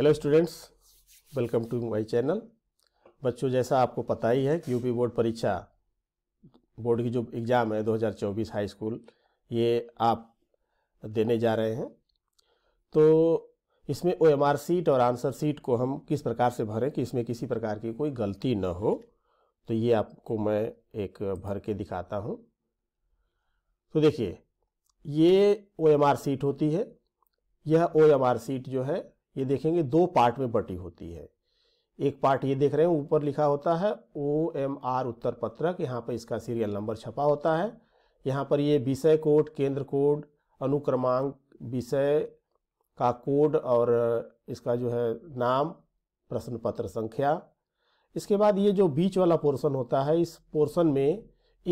hello students welcome to my channel बच्चों जैसा आपको पता ही है कि यूपी बोर्ड परीक्षा बोर्ड की जो एग्ज़ाम है 2024 हाई स्कूल ये आप देने जा रहे हैं तो इसमें ओ एम आर सीट और आंसर सीट को हम किस प्रकार से भरें कि इसमें किसी प्रकार की कोई गलती न हो तो ये आपको मैं एक भर के दिखाता हूँ तो देखिए ये ओ एम आर सीट होती है यह ओ एम आर सीट जो है ये देखेंगे दो पार्ट में बटी होती है एक पार्ट ये देख रहे हैं ऊपर लिखा होता है ओ एम आर उत्तर पत्रक यहाँ पर इसका सीरियल नंबर छपा होता है यहाँ पर ये विषय कोड केंद्र कोड अनुक्रमांक विषय का कोड और इसका जो है नाम प्रश्न पत्र संख्या इसके बाद ये जो बीच वाला पोर्शन होता है इस पोर्शन में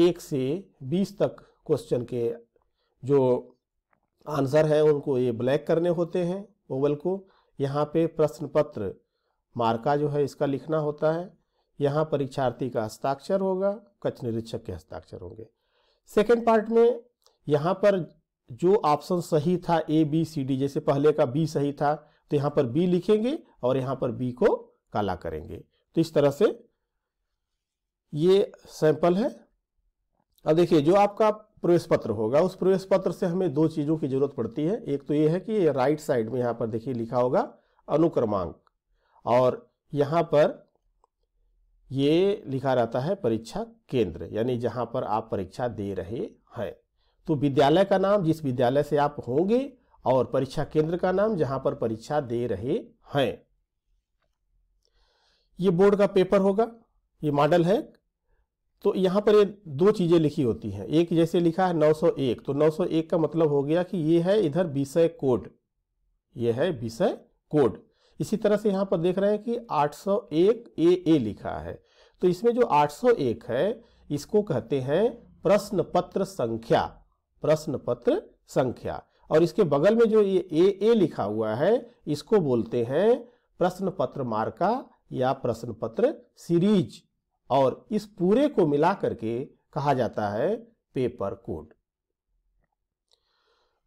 एक से बीस तक क्वेश्चन के जो आंसर हैं उनको ये ब्लैक करने होते हैं ओवल को यहाँ पे प्रश्न पत्र मार्का जो है इसका लिखना होता है यहाँ परीक्षार्थी का हस्ताक्षर होगा कच्छ निरीक्षक के हस्ताक्षर होंगे सेकेंड पार्ट में यहाँ पर जो ऑप्शन सही था ए बी सी डी जैसे पहले का बी सही था तो यहाँ पर बी लिखेंगे और यहाँ पर बी को काला करेंगे तो इस तरह से ये सैंपल है अब देखिए जो आपका प्रवेश पत्र होगा उस प्रवेश पत्र से हमें दो चीज़ों की जरूरत पड़ती है एक तो ये है कि राइट साइड में यहां पर देखिए लिखा होगा अनुक्रमांक और यहां पर ये लिखा रहता है परीक्षा केंद्र यानी जहां पर आप परीक्षा दे रहे हैं तो विद्यालय का नाम जिस विद्यालय से आप होंगे और परीक्षा केंद्र का नाम जहां पर परीक्षा दे रहे हैं ये बोर्ड का पेपर होगा ये मॉडल है तो यहाँ पर ये दो चीज़ें लिखी होती हैं एक जैसे लिखा है 901 तो 901 का मतलब हो गया कि ये है इधर विषय कोड ये है विषय कोड इसी तरह से यहाँ पर देख रहे हैं कि 801 ए ए लिखा है तो इसमें जो 801 है इसको कहते हैं प्रश्न पत्र संख्या प्रश्न पत्र संख्या और इसके बगल में जो ये ए ए लिखा हुआ है इसको बोलते हैं प्रश्न पत्र मार्का या प्रश्न पत्र सीरीज और इस पूरे को मिला करके कहा जाता है पेपर कोड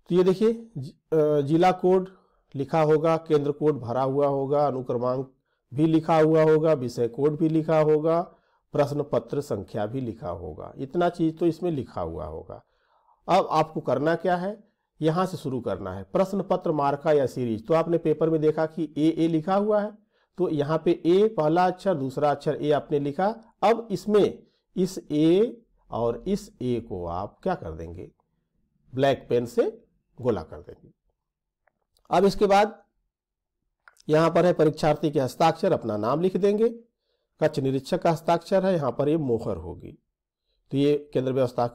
तो ये देखिए जिला कोड लिखा होगा केंद्र कोड भरा हुआ होगा अनुक्रमांक भी लिखा हुआ होगा विषय कोड भी लिखा होगा प्रश्न पत्र संख्या भी लिखा होगा इतना चीज तो इसमें लिखा हुआ होगा अब आपको करना क्या है यहां से शुरू करना है प्रश्न पत्र मार्का या सीरीज तो आपने पेपर में देखा कि ए ए लिखा हुआ है तो यहाँ पे ए पहला अक्षर दूसरा अक्षर ए आपने लिखा अब इसमें इस ए और इस ए को आप क्या कर देंगे ब्लैक पेन से गोला कर देंगे अब इसके बाद यहाँ पर है परीक्षार्थी के हस्ताक्षर अपना नाम लिख देंगे कच्छ निरीक्षक का हस्ताक्षर है यहां पर ये मोहर होगी तो ये केंद्र व्यवस्था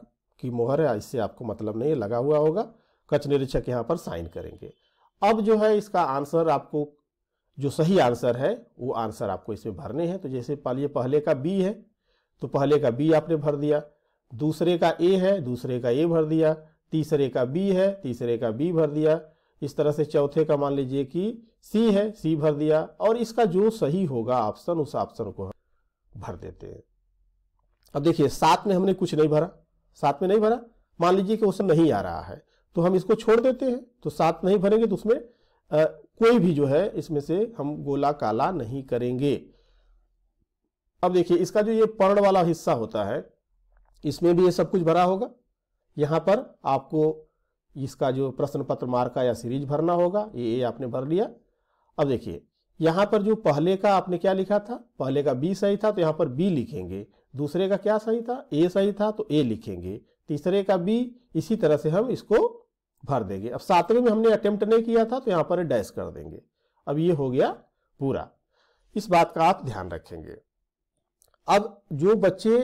की मोहर है इससे आपको मतलब नहीं लगा हुआ होगा कच्छ निरीक्षक यहां पर साइन करेंगे अब जो है इसका आंसर आपको जो सही आंसर है वो आंसर आपको इसमें भरने हैं तो जैसे पालिए पहले का बी है तो पहले का बी आपने भर दिया दूसरे का ए है दूसरे का ए भर दिया तीसरे का बी है तीसरे का बी भर दिया इस तरह से चौथे का मान लीजिए कि सी है सी भर दिया और इसका जो सही होगा ऑप्शन उस ऑप्शन को भर देते हैं अब देखिए सात में हमने कुछ नहीं भरा सात में नहीं भरा मान लीजिए कि उसमें नहीं आ रहा है तो हम इसको छोड़ देते हैं तो सात नहीं भरेंगे तो उसमें कोई भी जो है इसमें से हम गोला काला नहीं करेंगे अब देखिए इसका जो ये पर्ण वाला हिस्सा होता है इसमें भी ये सब कुछ भरा होगा यहाँ पर आपको इसका जो प्रश्न पत्र मार्का या सीरीज भरना होगा ये आपने भर लिया अब देखिए यहां पर जो पहले का आपने क्या लिखा था पहले का बी सही था तो यहां पर बी लिखेंगे दूसरे का क्या सही था ए सही था तो ए लिखेंगे तीसरे का बी इसी तरह से हम इसको भर देंगे अब सातवें में हमने अटेम्प्ट नहीं किया था तो यहाँ पर डैश कर देंगे अब ये हो गया पूरा इस बात का आप ध्यान रखेंगे अब जो बच्चे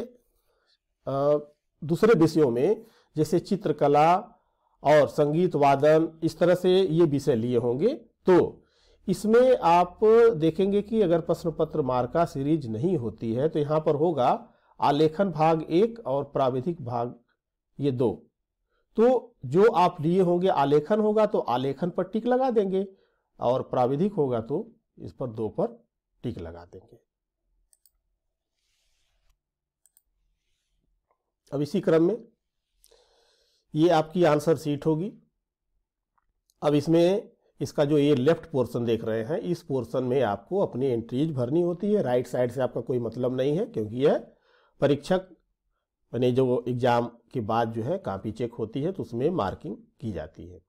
दूसरे विषयों में जैसे चित्रकला और संगीत वादन इस तरह से ये विषय लिए होंगे तो इसमें आप देखेंगे कि अगर प्रश्न पत्र मार्का सीरीज नहीं होती है तो यहाँ पर होगा आलेखन भाग एक और प्राविधिक भाग ये दो तो जो आप लिए होंगे आलेखन होगा तो आलेखन पर टिक लगा देंगे और प्राविधिक होगा तो इस पर दो पर टिक लगा देंगे अब इसी क्रम में ये आपकी आंसर सीट होगी अब इसमें इसका जो ये लेफ्ट पोर्शन देख रहे हैं इस पोर्शन में आपको अपनी एंट्रीज भरनी होती है राइट साइड से आपका कोई मतलब नहीं है क्योंकि यह परीक्षक मैंने जो एग्ज़ाम के बाद जो है कापी चेक होती है तो उसमें मार्किंग की जाती है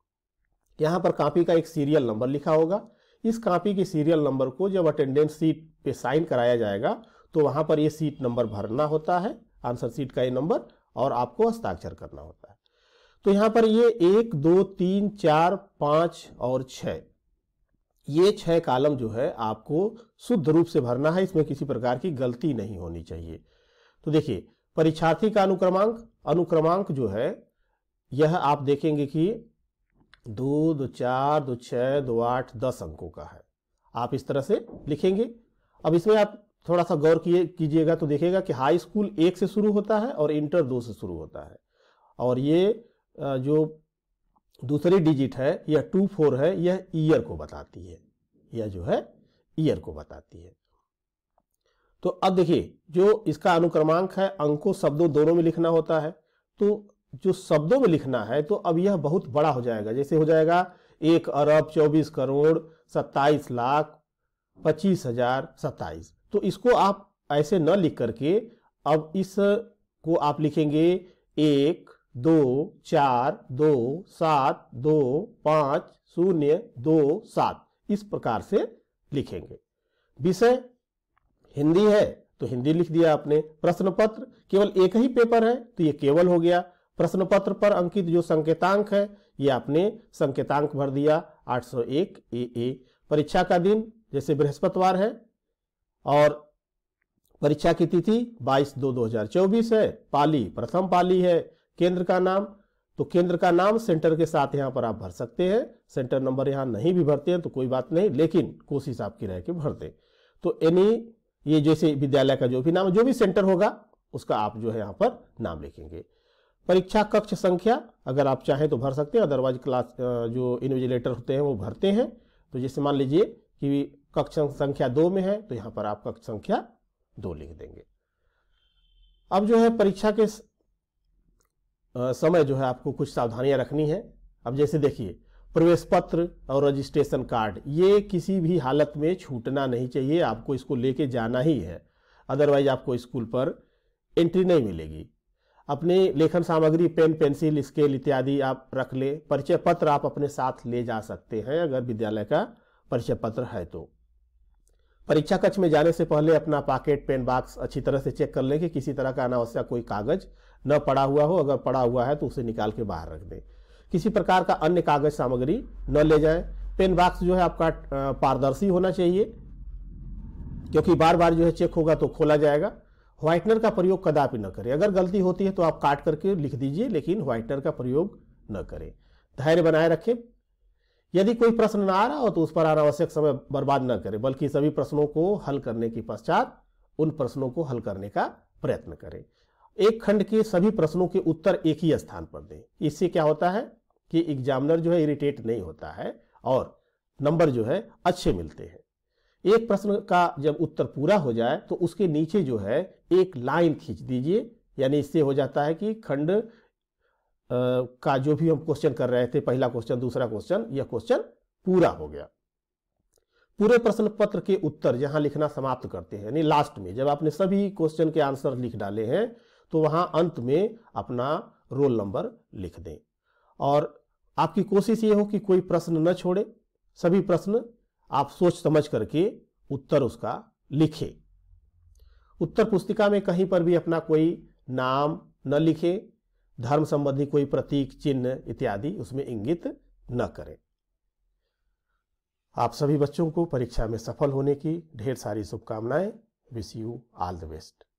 यहाँ पर कापी का एक सीरियल नंबर लिखा होगा इस कापी के सीरियल नंबर को जब अटेंडेंस सीट पे साइन कराया जाएगा तो वहाँ पर ये सीट नंबर भरना होता है आंसर सीट का ये नंबर और आपको हस्ताक्षर करना होता है तो यहाँ पर ये एक दो तीन चार पाँच और छ ये छः कालम जो है आपको शुद्ध रूप से भरना है इसमें किसी प्रकार की गलती नहीं होनी चाहिए तो देखिए परीक्षार्थी का अनुक्रमांक अनुक्रमांक जो है यह आप देखेंगे कि दो दो चार दो छः दो आठ दस अंकों का है आप इस तरह से लिखेंगे अब इसमें आप थोड़ा सा गौर किए कीजिएगा तो देखिएगा कि हाई स्कूल एक से शुरू होता है और इंटर दो से शुरू होता है और ये जो दूसरी डिजिट है यह टू फोर है यह ईयर को बताती है यह जो है ईयर को बताती है तो अब देखिए जो इसका अनुक्रमांक है अंकों शब्दों दोनों में लिखना होता है तो जो शब्दों में लिखना है तो अब यह बहुत बड़ा हो जाएगा जैसे हो जाएगा एक अरब चौबीस करोड़ सत्ताईस लाख पच्चीस हजार सत्ताईस तो इसको आप ऐसे न लिख करके अब इस को आप लिखेंगे एक दो चार दो सात दो पांच शून्य दो सात इस प्रकार से लिखेंगे विषय हिंदी है तो हिंदी लिख दिया आपने प्रश्न पत्र केवल एक ही पेपर है तो ये केवल हो गया प्रश्न पत्र पर अंकित जो संकेतांक है ये आपने संकेतांक भर दिया 801 ए ए परीक्षा का दिन जैसे बृहस्पतिवार है और परीक्षा की तिथि 22 दो 2024 है पाली प्रथम पाली है केंद्र का नाम तो केंद्र का नाम सेंटर के साथ यहां पर आप भर सकते हैं सेंटर नंबर यहाँ नहीं भी भरते हैं तो कोई बात नहीं लेकिन कोशिश आपकी रह के भर दे तो एनी ये जैसे विद्यालय का जो भी नाम जो भी सेंटर होगा उसका आप जो है यहाँ पर नाम लिखेंगे परीक्षा कक्ष संख्या अगर आप चाहें तो भर सकते हैं अदरवाइज क्लास जो इन्विजिलेटर होते हैं वो भरते हैं तो जैसे मान लीजिए कि कक्ष संख्या दो में है तो यहाँ पर आप कक्ष संख्या दो लिख देंगे अब जो है परीक्षा के समय जो है आपको कुछ सावधानियां रखनी है अब जैसे देखिए प्रवेश पत्र और रजिस्ट्रेशन कार्ड ये किसी भी हालत में छूटना नहीं चाहिए आपको इसको लेके जाना ही है अदरवाइज आपको स्कूल पर एंट्री नहीं मिलेगी अपने लेखन सामग्री पेन पेंसिल स्केल इत्यादि आप रख ले परिचय पत्र आप अपने साथ ले जा सकते हैं अगर विद्यालय का परिचय पत्र है तो परीक्षा कक्ष में जाने से पहले अपना पॉकेट पेन बॉक्स अच्छी तरह से चेक कर लें कि किसी तरह का अनावश्यक कोई कागज न पड़ा हुआ हो अगर पड़ा हुआ है तो उसे निकाल के बाहर रख दें किसी प्रकार का अन्य कागज सामग्री न ले जाएं पेन बॉक्स जो है आपका पारदर्शी होना चाहिए क्योंकि बार बार जो है चेक होगा तो खोला जाएगा व्हाइटनर का प्रयोग कदापि न करें अगर गलती होती है तो आप काट करके लिख दीजिए लेकिन व्हाइटनर का प्रयोग न करें धैर्य बनाए रखें यदि कोई प्रश्न ना आ रहा हो तो उस पर अनावश्यक समय बर्बाद न करें बल्कि सभी प्रश्नों को हल करने के पश्चात उन प्रश्नों को हल करने का प्रयत्न करें एक खंड के सभी प्रश्नों के उत्तर एक ही स्थान पर दें इससे क्या होता है कि एग्जामिनर जो है इरिटेट नहीं होता है और नंबर जो है अच्छे मिलते हैं एक प्रश्न का जब उत्तर पूरा हो जाए तो उसके नीचे जो है एक लाइन खींच दीजिए यानी इससे हो जाता है कि खंड का जो भी हम क्वेश्चन कर रहे थे पहला क्वेश्चन दूसरा क्वेश्चन यह क्वेश्चन पूरा हो गया पूरे प्रश्न पत्र के उत्तर जहां लिखना समाप्त करते हैं यानी लास्ट में जब आपने सभी क्वेश्चन के आंसर लिख डाले हैं तो वहां अंत में अपना रोल नंबर लिख दें और आपकी कोशिश ये हो कि कोई प्रश्न न छोड़े सभी प्रश्न आप सोच समझ करके उत्तर उसका लिखें उत्तर पुस्तिका में कहीं पर भी अपना कोई नाम न लिखे धर्म संबंधी कोई प्रतीक चिन्ह इत्यादि उसमें इंगित न करें आप सभी बच्चों को परीक्षा में सफल होने की ढेर सारी शुभकामनाएं wish you all the best